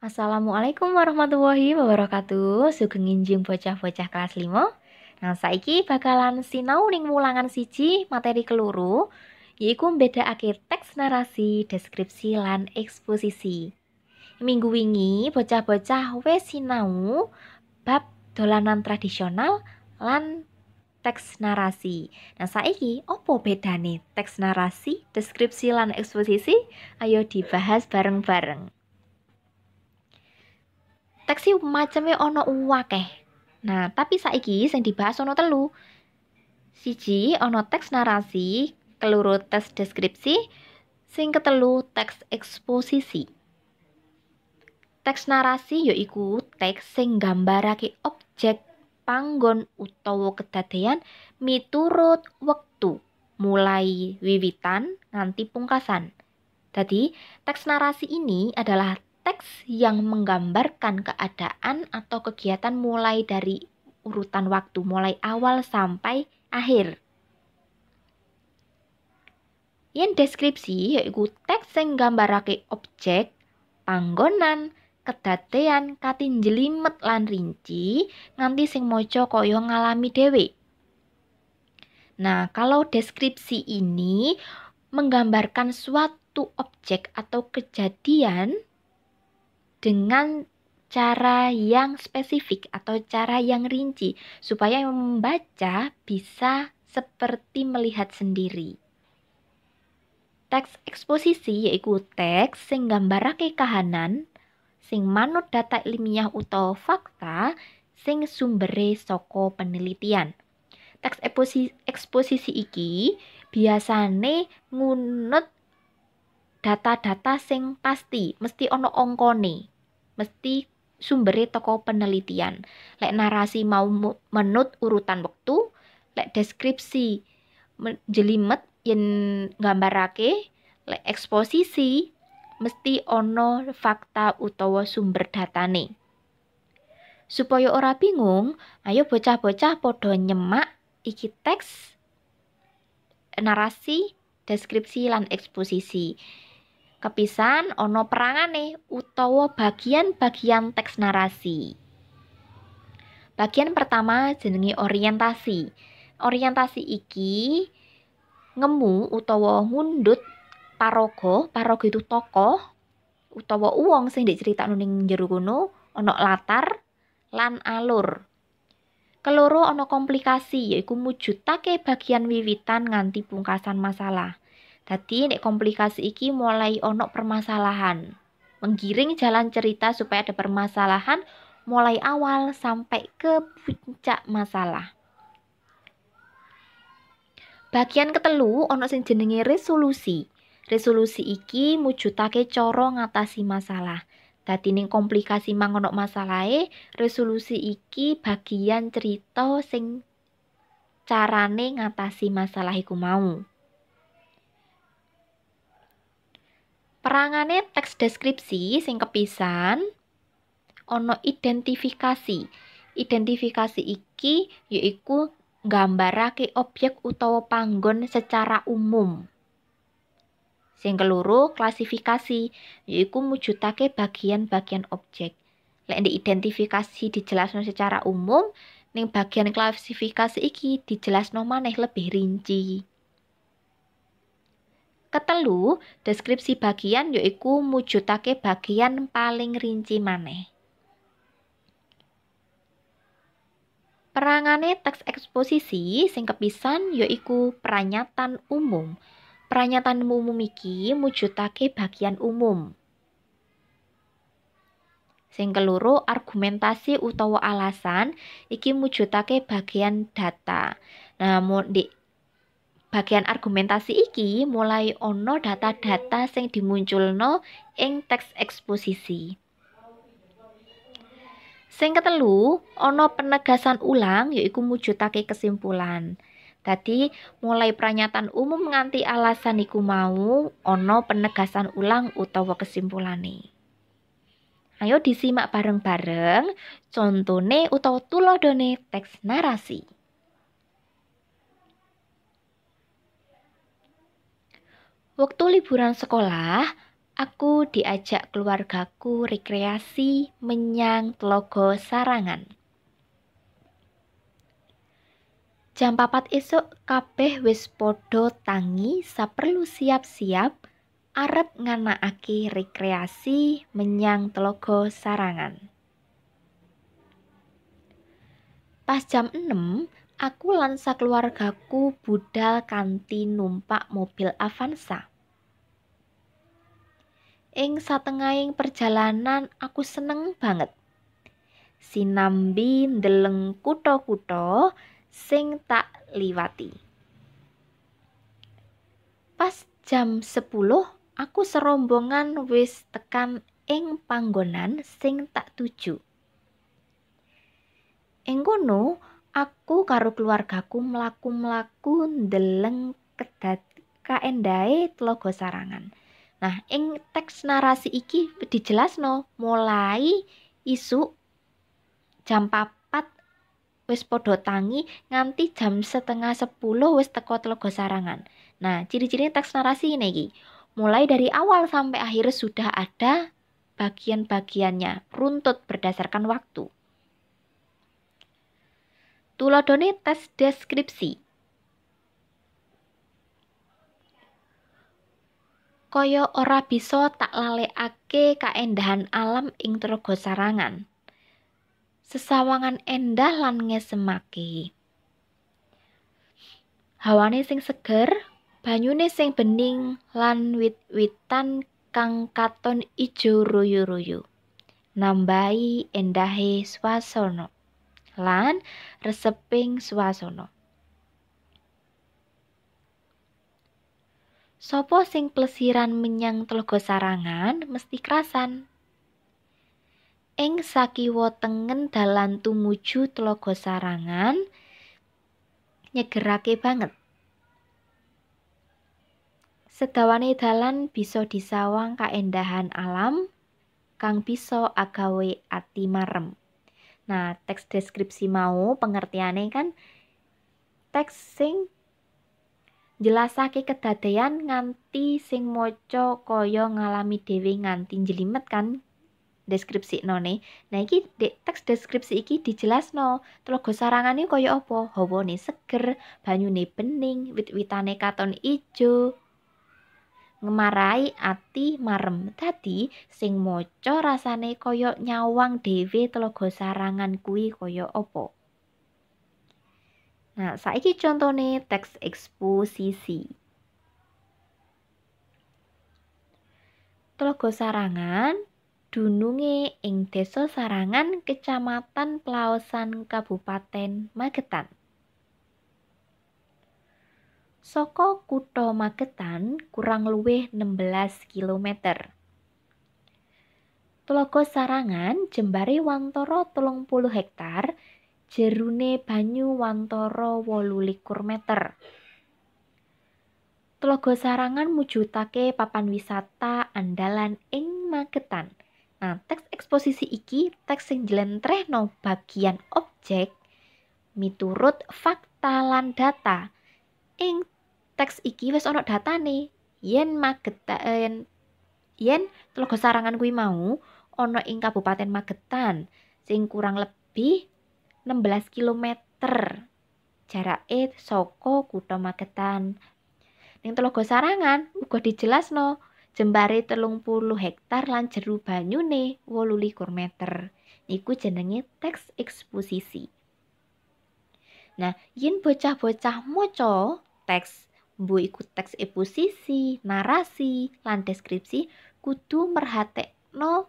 Assalamualaikum warahmatullahi wabarakatuh. Sugeng injing bocah-bocah kelas 5. Nah, saiki bakalan sinau ning mulangan siji materi keluru, yaitu beda akhir teks narasi, deskripsi lan eksposisi. Minggu wingi bocah-bocah wis sinau bab dolanan tradisional lan teks narasi. Nah, saiki opo nih teks narasi, deskripsi lan eksposisi? Ayo dibahas bareng-bareng macamnya ono ana eh. Nah, tapi saiki sing dibahas ono telu. Siji ono teks narasi, keluru teks deskripsi, sing ketelu teks eksposisi. Teks narasi yaiku teks sing gambarake objek, panggon utawa kedadean miturut waktu, mulai wiwitan nganti pungkasan. Jadi, teks narasi ini adalah teks yang menggambarkan keadaan atau kegiatan mulai dari urutan waktu, mulai awal sampai akhir. Yang deskripsi yaitu teks yang gambarake objek, panggonan, katin jelimet lan rinci nganti sing mojo koyo ngalami dewi. Nah, kalau deskripsi ini menggambarkan suatu objek atau kejadian dengan cara yang spesifik atau cara yang rinci supaya yang membaca bisa seperti melihat sendiri. Teks eksposisi yaitu teks sing gambarake kahanan sing manut data ilmiah utawa fakta sing sumbere soko penelitian. Teks eksposisi, eksposisi iki biasane ngunut data-data sing pasti mesti ono ongkone mesti sumberi toko penelitian lek narasi mau menut urutan waktu, lek deskripsi jelimet yen nggambarake lek eksposisi mesti ono fakta utawa sumber datane supaya ora bingung ayo bocah-bocah podo nyemak iki teks narasi deskripsi lan eksposisi Kepisan ono perangane utawa bagian-bagian teks narasi. Bagian pertama jenenge orientasi. Orientasi iki ngemu utawa mundut paroko paroko itu tokoh utawa uang sing dicerita nuning jero kono ono latar lan alur. Keloro ono komplikasi yaiku mujutake bagian wiwitan nganti pungkasan masalah. Dadi nek komplikasi iki mulai onok permasalahan. Menggiring jalan cerita supaya ada permasalahan mulai awal sampai ke puncak masalah. Bagian ketelu onok sing jenenge resolusi. Resolusi iki mujutake cara ngatasi masalah. Dadi ning komplikasi mangono masalahe, resolusi iki bagian cerita sing carane ngatasi masalah iku mau. Perangane teks deskripsi sing kepisan ono identifikasi. Identifikasi iki yaiku gambarake objek utawa panggon secara umum. Sing keluru klasifikasi yaiku mujutake bagian-bagian objek. Lek diidentifikasi dijelasno secara umum, ning bagian klasifikasi iki dijelasno maneh lebih rinci. Ketelu, deskripsi bagian yaitu mujutake bagian paling rinci mana? Perangane teks eksposisi sing kepisan yaitu peranyatan umum. Peranyatan umum iki mujutake bagian umum. Sing keluru argumentasi utawa alasan iki mujutake bagian data. Namun di bagian argumentasi iki mulai ono data-data sing dimunculno ing teks eksposisi. Sing ketelu, ono penegasan ulang yaiku mujudake kesimpulan. Tadi mulai pernyataan umum nganti alasan iku mau ono penegasan ulang utawa kesimpulane. Ayo disimak bareng-bareng contone utawa tulodone teks narasi. Waktu liburan sekolah, aku diajak keluargaku rekreasi menyang telogo Sarangan. Jam papat esok, kabeh wis podo tangi saperlu siap-siap arep aki rekreasi menyang telogo Sarangan. Pas jam 6, aku lansa keluargaku budal kanti numpak mobil Avanza. Ing satengahing perjalanan aku seneng banget. Sinambi ndeleng kutha-kutha sing tak liwati. Pas jam 10 aku serombongan wis tekan ing panggonan sing tak tuju. Ing kono aku karo keluargaku mlaku-mlaku ndeleng kedat kaendahe Tlaga Sarangan. Nah, ing teks narasi iki dijelas no, mulai isu jam papat wis podo tangi nganti jam setengah sepuluh wis teko telogo Sarangan. Nah, ciri-ciri teks narasi ini iki. Mulai dari awal sampai akhir sudah ada bagian-bagiannya, runtut berdasarkan waktu. Tulodone tes deskripsi. kaya ora bisa tak lalekake kaendahan alam ing trogo sarangan. Sesawangan endah lan ngesemake. Hawane sing seger, banyune sing bening lan wit-witan kang katon ijo royo-royo. Nambahi endahe swasana lan reseping swasana. Sopo sing plesiran menyang telaga sarangan mesti kerasan. Ing sakiwa tengen dalan tumuju telaga sarangan nyegerake banget. Sedawane dalan bisa disawang kaendahan alam kang bisa agawe ati marem. Nah, teks deskripsi mau pengertiane kan teks sing njelasake kedadean nganti sing maca kaya ngalami dhewe nganti njlimet kan deskripsi none nah iki teks deskripsi iki dijelas no telaga sarangane kaya apa hawane seger banyune bening wit-witane katon ijo ngemarai ati marem tadi sing maca rasane kaya nyawang dhewe telaga sarangan kuwi kaya apa Nah, saiki contohnya teks eksposisi. Telogo Sarangan dununge ing Desa Sarangan, Kecamatan Pelausan Kabupaten Magetan. Soko Kuto Magetan kurang luwih 16 km. Tlaga Sarangan Wantoro tulung 30 hektar jerune banyu wolu likur meter. Tlaga Sarangan mujudake papan wisata andalan ing Magetan. Nah, teks eksposisi iki teks sing jlentrehno bagian objek miturut fakta lan data. Ing teks iki wis ana datane yen Magetan eh, yen Tlaga Sarangan kuwi mau ana ing Kabupaten Magetan sing kurang lebih 16 km E Soko Kuto Magetan. Ning gue Sarangan no. jembari jembare puluh hektar lan jeru banyune likur meter. Niku jenenge teks eksposisi. Nah, yen bocah-bocah moco teks bu ikut teks eksposisi, narasi, lan deskripsi kudu no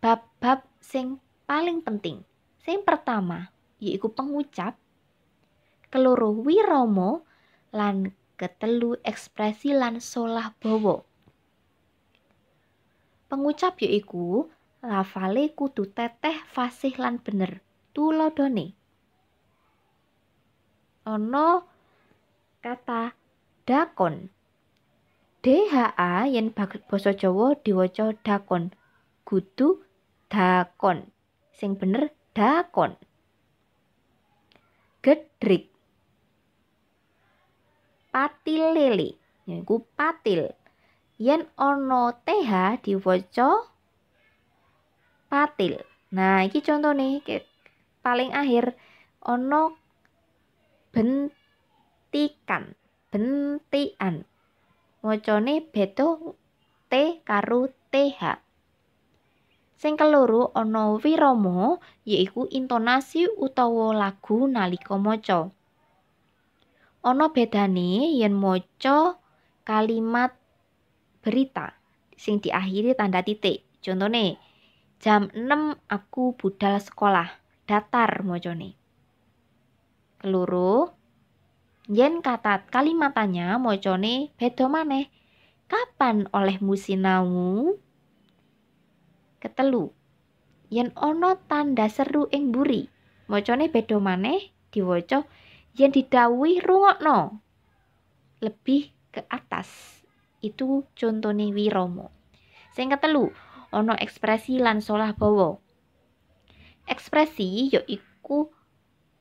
bab-bab sing paling penting. Sing pertama, yaiku pengucap, keluruh wiromo lan ketelu ekspresi lan solah bowo. Pengucap yaiku lafale kudu teteh fasih lan bener tulodone. Ono kata dakon. DHA yen basa Jawa diwaca dakon. Kudu dakon. Sing bener dakon gedrik patil lele yaiku patil yen ono TH diwaca patil nah iki ke, paling akhir ono bentikan bentian wacane beto T karo TH Sing keloro ana wirama yaiku intonasi utawa lagu nalika maca. Ana bedane yen maca kalimat berita sing diakhiri tanda titik. Contone jam 6 aku budal sekolah, datar mojone. Keloro yen kata kalimatanya mojone beda maneh. Kapan olehmu sinau? Ketelu, yen ono tanda seru ing buri, mocone beda maneh diwaca yen didhawuhi rungokno. Lebih ke atas. Itu contone Wiromo. Sing ketelu, ono ekspresi lan solah bawa. Ekspresi yaiku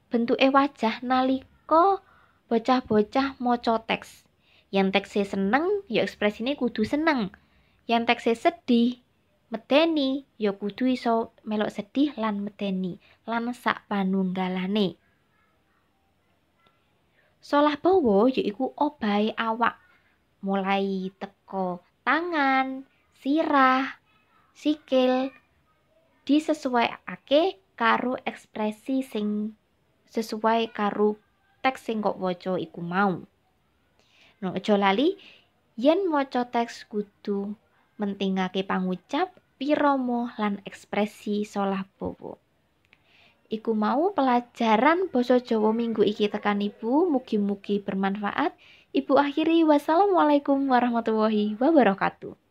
bentuke wajah nalika bocah-bocah maca teks. teks tekse seneng, ya ekspresine kudu seneng. teks tekse sedih, meteni ya kudu iso melok sedih lan medeni, lan sak panunggalane Solah bawa yaiku obai awak mulai teko tangan, sirah, sikil disesuaikake karo ekspresi sing sesuai karo teks sing kok waca iku mau. Nojo lali yen maca teks kudu mentingake pangucap, piromo, lan ekspresi solah bowo. Iku mau pelajaran Boso Jawa minggu iki tekan Ibu, mugi-mugi bermanfaat. Ibu akhiri wassalamualaikum warahmatullahi wabarakatuh.